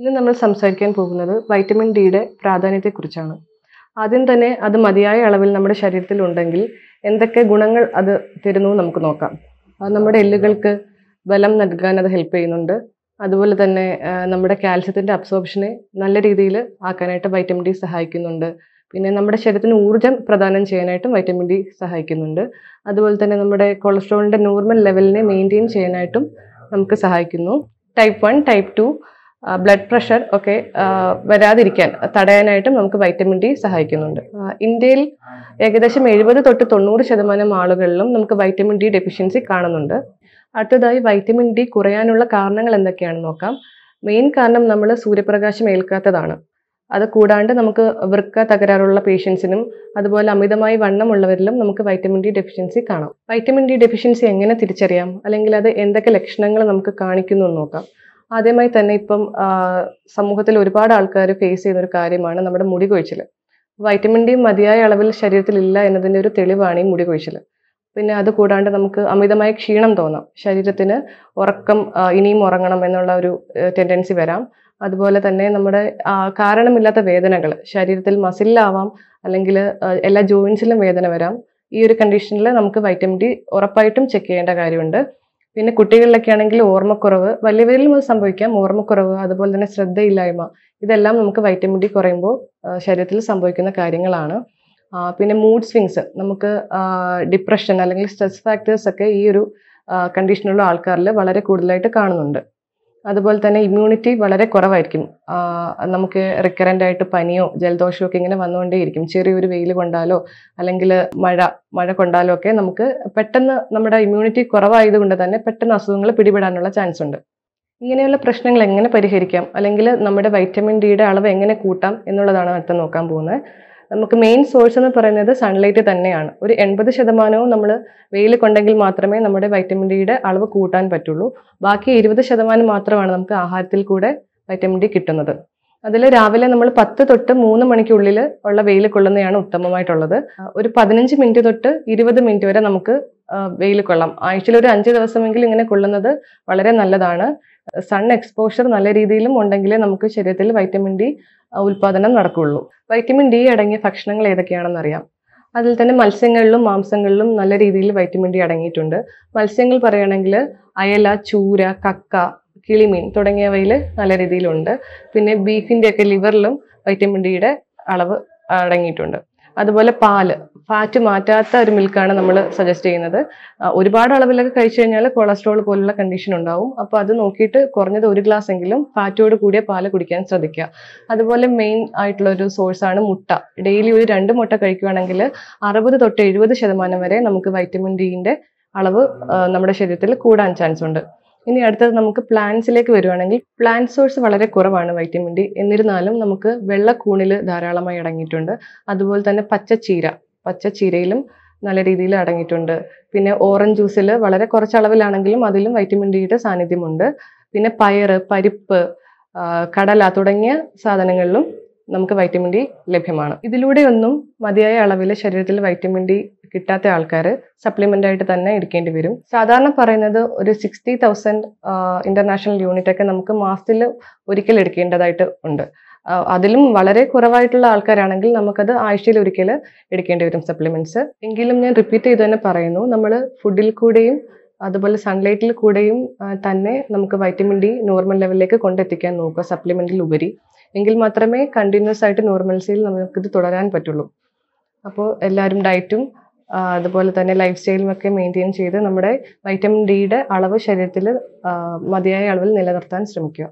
ഇന്ന് നമ്മൾ സംസാരിക്കാൻ പോകുന്നത് വൈറ്റമിൻ ഡിയുടെ പ്രാധാന്യത്തെക്കുറിച്ചാണ് ആദ്യം തന്നെ അത് മതിയായ അളവിൽ നമ്മുടെ ശരീരത്തിൽ ഉണ്ടെങ്കിൽ എന്തൊക്കെ ഗുണങ്ങൾ അത് തരുന്നു നമുക്ക് നോക്കാം നമ്മുടെ എല്ലുകൾക്ക് ബലം നൽകാൻ അത് ഹെൽപ്പ് ചെയ്യുന്നുണ്ട് അതുപോലെ തന്നെ നമ്മുടെ കാൽസ്യത്തിൻ്റെ അബ്സോർപ്ഷനെ നല്ല രീതിയിൽ ആക്കാനായിട്ട് വൈറ്റമിൻ ഡി സഹായിക്കുന്നുണ്ട് പിന്നെ നമ്മുടെ ശരീരത്തിന് ഊർജ്ജം പ്രദാനം ചെയ്യാനായിട്ടും വൈറ്റമിൻ ഡി സഹായിക്കുന്നുണ്ട് അതുപോലെ തന്നെ നമ്മുടെ കൊളസ്ട്രോളിൻ്റെ നോർമൽ ലെവലിനെ മെയിൻറ്റെയിൻ ചെയ്യാനായിട്ടും നമുക്ക് സഹായിക്കുന്നു type one type two blood pressure ഒക്കെ വരാതിരിക്കാൻ തടയാനായിട്ടും നമുക്ക് വൈറ്റമിൻ ഡി സഹായിക്കുന്നുണ്ട് ഇന്ത്യയിൽ ഏകദേശം എഴുപത് തൊട്ട് തൊണ്ണൂറ് ശതമാനം ആളുകളിലും നമുക്ക് വൈറ്റമിൻ ഡി ഡെഫിഷ്യൻസി കാണുന്നുണ്ട് അടുത്തതായി വൈറ്റമിൻ ഡി കുറയാനുള്ള കാരണങ്ങൾ എന്തൊക്കെയാണെന്ന് നോക്കാം മെയിൻ കാരണം നമ്മൾ സൂര്യപ്രകാശം ഏൽക്കാത്തതാണ് അത് കൂടാണ്ട് നമുക്ക് വൃക്ക തകരാറുള്ള പേഷ്യൻസിനും അതുപോലെ അമിതമായി വണ്ണമുള്ളവരിലും നമുക്ക് വൈറ്റമിൻ ഡി ഡെഫിഷ്യൻസി കാണാം വൈറ്റമിൻ ഡി ഡെഫിഷ്യൻസി എങ്ങനെ തിരിച്ചറിയാം അല്ലെങ്കിൽ അത് എന്തൊക്കെ ലക്ഷണങ്ങൾ നമുക്ക് കാണിക്കുന്നു എന്ന് നോക്കാം ആദ്യമായി തന്നെ ഇപ്പം സമൂഹത്തിൽ ഒരുപാട് ആൾക്കാർ ഫേസ് ചെയ്യുന്ന ഒരു കാര്യമാണ് നമ്മുടെ മുടി കൊഴിച്ചിൽ വൈറ്റമിൻ ഡി മതിയായ അളവിൽ ശരീരത്തിൽ ഇല്ല എന്നതിൻ്റെ ഒരു തെളിവാണ് ഈ മുടി കൊഴിച്ചിൽ പിന്നെ അത് കൂടാണ്ട് നമുക്ക് അമിതമായ ക്ഷീണം തോന്നാം ശരീരത്തിന് ഉറക്കം ഇനിയും ഉറങ്ങണം എന്നുള്ള ഒരു ടെൻഡൻസി വരാം അതുപോലെ തന്നെ നമ്മുടെ കാരണമില്ലാത്ത വേദനകൾ ശരീരത്തിൽ മസിലാവാം അല്ലെങ്കിൽ എല്ലാ ജോയിൻസിലും വേദന വരാം ഈ ഒരു കണ്ടീഷനിൽ നമുക്ക് വൈറ്റമിൻ ഡി ഉറപ്പായിട്ടും ചെക്ക് ചെയ്യേണ്ട കാര്യമുണ്ട് പിന്നെ കുട്ടികളിലൊക്കെ ആണെങ്കിൽ ഓർമ്മക്കുറവ് വലിയവരിലും അത് സംഭവിക്കാം ഓർമ്മക്കുറവ് അതുപോലെ തന്നെ ശ്രദ്ധയില്ലായ്മ ഇതെല്ലാം നമുക്ക് വൈറ്റമിൻ ഡി കുറയുമ്പോൾ ശരീരത്തിൽ സംഭവിക്കുന്ന കാര്യങ്ങളാണ് പിന്നെ മൂഡ് സ്വിങ്സ് നമുക്ക് ഡിപ്രഷൻ അല്ലെങ്കിൽ സ്ട്രെസ് ഫാക്ടേഴ്സ് ഒക്കെ ഈ ഒരു കണ്ടീഷനുള്ള ആൾക്കാരിൽ വളരെ കൂടുതലായിട്ട് കാണുന്നുണ്ട് അതുപോലെ തന്നെ ഇമ്മ്യൂണിറ്റി വളരെ കുറവായിരിക്കും നമുക്ക് റിക്കറൻ്റ് ആയിട്ട് പനിയോ ജലദോഷമോ ഒക്കെ ഇങ്ങനെ വന്നുകൊണ്ടേയിരിക്കും ചെറിയൊരു വെയിൽ കൊണ്ടാലോ അല്ലെങ്കിൽ മഴ മഴ കൊണ്ടാലോ ഒക്കെ നമുക്ക് പെട്ടെന്ന് നമ്മുടെ ഇമ്മ്യൂണിറ്റി കുറവായതുകൊണ്ട് തന്നെ പെട്ടെന്ന് അസുഖങ്ങൾ പിടിപെടാനുള്ള ചാൻസ് ഉണ്ട് ഇങ്ങനെയുള്ള പ്രശ്നങ്ങൾ എങ്ങനെ പരിഹരിക്കാം അല്ലെങ്കിൽ നമ്മുടെ വൈറ്റമിൻ ഡിയുടെ അളവ് എങ്ങനെ കൂട്ടാം എന്നുള്ളതാണ് അടുത്ത് നോക്കാൻ പോകുന്നത് നമുക്ക് മെയിൻ സോഴ്സ് എന്ന് പറയുന്നത് സൺലൈറ്റ് തന്നെയാണ് ഒരു എൺപത് ശതമാനവും നമ്മൾ വെയിൽ കൊണ്ടെങ്കിൽ മാത്രമേ നമ്മുടെ വൈറ്റമിൻ ഡിയുടെ അളവ് കൂട്ടാൻ പറ്റുള്ളൂ ബാക്കി ഇരുപത് ശതമാനം മാത്രമാണ് നമുക്ക് ആഹാരത്തിൽ കൂടെ വൈറ്റമിൻ ഡി കിട്ടുന്നത് അതിൽ രാവിലെ നമ്മൾ പത്ത് തൊട്ട് മൂന്ന് മണിക്കുള്ളിൽ ഉള്ള വെയിൽ കൊള്ളുന്നതാണ് ഉത്തമമായിട്ടുള്ളത് ഒരു പതിനഞ്ച് മിനിറ്റ് തൊട്ട് ഇരുപത് മിനിറ്റ് വരെ നമുക്ക് വെയിൽ കൊള്ളാം ആഴ്ചയിൽ ഒരു അഞ്ച് ദിവസമെങ്കിലും ഇങ്ങനെ കൊള്ളുന്നത് വളരെ നല്ലതാണ് സൺ എക്സ്പോഷർ നല്ല രീതിയിലും ഉണ്ടെങ്കിലേ നമുക്ക് ശരീരത്തിൽ വൈറ്റമിൻ ഡി ഉൽപാദനം നടക്കുകയുള്ളൂ വൈറ്റമിൻ ഡി അടങ്ങിയ ഭക്ഷണങ്ങൾ ഏതൊക്കെയാണെന്ന് അറിയാം അതിൽ തന്നെ മത്സ്യങ്ങളിലും മാംസങ്ങളിലും നല്ല രീതിയിൽ വൈറ്റമിൻ ഡി അടങ്ങിയിട്ടുണ്ട് മത്സ്യങ്ങൾ പറയുകയാണെങ്കിൽ അയല ചൂര കക്ക കിളിമീൻ തുടങ്ങിയവയിൽ നല്ല രീതിയിലുണ്ട് പിന്നെ ബീഫിൻ്റെയൊക്കെ ഒക്കെ ലിവറിലും വൈറ്റമിൻ ഡിയുടെ അളവ് അടങ്ങിയിട്ടുണ്ട് അതുപോലെ പാല് ഫാറ്റ് മാറ്റാത്ത ഒരു മിൽക്കാണ് നമ്മൾ സജസ്റ്റ് ചെയ്യുന്നത് ഒരുപാട് അളവിലൊക്കെ കഴിച്ചു കഴിഞ്ഞാൽ കൊളസ്ട്രോൾ പോലുള്ള കണ്ടീഷൻ ഉണ്ടാവും അപ്പോൾ അത് നോക്കിയിട്ട് കുറഞ്ഞത് ഒരു ഗ്ലാസ് എങ്കിലും ഫാറ്റോട് കൂടിയ പാല് കുടിക്കാൻ ശ്രദ്ധിക്കുക അതുപോലെ മെയിൻ ആയിട്ടുള്ള ഒരു സോഴ്സാണ് മുട്ട ഡെയിലി ഒരു രണ്ട് മുട്ട കഴിക്കുകയാണെങ്കിൽ അറുപത് തൊട്ട് എഴുപത് ശതമാനം വരെ നമുക്ക് വൈറ്റമിൻ ഡിന്റെ അളവ് നമ്മുടെ ശരീരത്തിൽ കൂടാൻ ചാൻസ് ഉണ്ട് ഇനി അടുത്തത് നമുക്ക് പ്ലാന്റ്സിലേക്ക് വരുവാണെങ്കിൽ പ്ലാന്റ് സോഴ്സ് വളരെ കുറവാണ് വൈറ്റമിൻ ഡി എന്നിരുന്നാലും നമുക്ക് വെള്ളക്കൂണിൽ ധാരാളമായി അടങ്ങിയിട്ടുണ്ട് അതുപോലെ തന്നെ പച്ചച്ചീര പച്ച ചീരയിലും നല്ല രീതിയിൽ അടങ്ങിയിട്ടുണ്ട് പിന്നെ ഓറഞ്ച് ജ്യൂസിൽ വളരെ കുറച്ച് അളവിലാണെങ്കിലും അതിലും വൈറ്റമിൻ ഡിയുടെ സാന്നിധ്യമുണ്ട് പിന്നെ പയർ പരിപ്പ് കടല തുടങ്ങിയ സാധനങ്ങളിലും നമുക്ക് വൈറ്റമിൻ ഡി ലഭ്യമാണ് ഇതിലൂടെയൊന്നും മതിയായ അളവിൽ ശരീരത്തിൽ വൈറ്റമിൻ ഡി കിട്ടാത്ത ആൾക്കാർ സപ്ലിമെന്റ് ആയിട്ട് തന്നെ എടുക്കേണ്ടി വരും സാധാരണ പറയുന്നത് ഒരു സിക്സ്റ്റി തൗസൻഡ് ഇന്റർനാഷണൽ യൂണിറ്റ് ഒക്കെ നമുക്ക് മാസത്തിൽ ഒരിക്കൽ എടുക്കേണ്ടതായിട്ട് ഉണ്ട് അതിലും വളരെ കുറവായിട്ടുള്ള ആൾക്കാരാണെങ്കിൽ നമുക്കത് ആഴ്ചയിൽ ഒരിക്കൽ എടുക്കേണ്ടി വരും സപ്ലിമെന്റ്സ് എങ്കിലും ഞാൻ റിപ്പീറ്റ് ചെയ്ത് തന്നെ പറയുന്നു നമ്മൾ ഫുഡിൽ കൂടെയും അതുപോലെ സൺലൈറ്റിൽ കൂടെയും തന്നെ നമുക്ക് വൈറ്റമിൻ ഡി നോർമൽ ലെവലിലേക്ക് കൊണ്ടെത്തിക്കാൻ നോക്കുക സപ്ലിമെൻറ്റിൽ ഉപരി എങ്കിൽ മാത്രമേ കണ്ടിന്യൂസ് ആയിട്ട് നോർമൽസിയിൽ നമുക്കിത് തുടരാൻ പറ്റുള്ളൂ അപ്പോൾ എല്ലാവരും ഡയറ്റും അതുപോലെ തന്നെ ലൈഫ് സ്റ്റൈലും ഒക്കെ മെയിൻറ്റെയിൻ ചെയ്ത് നമ്മുടെ വൈറ്റമിൻ ഡിയുടെ അളവ് ശരീരത്തിൽ മതിയായ അളവിൽ നിലനിർത്താൻ ശ്രമിക്കുക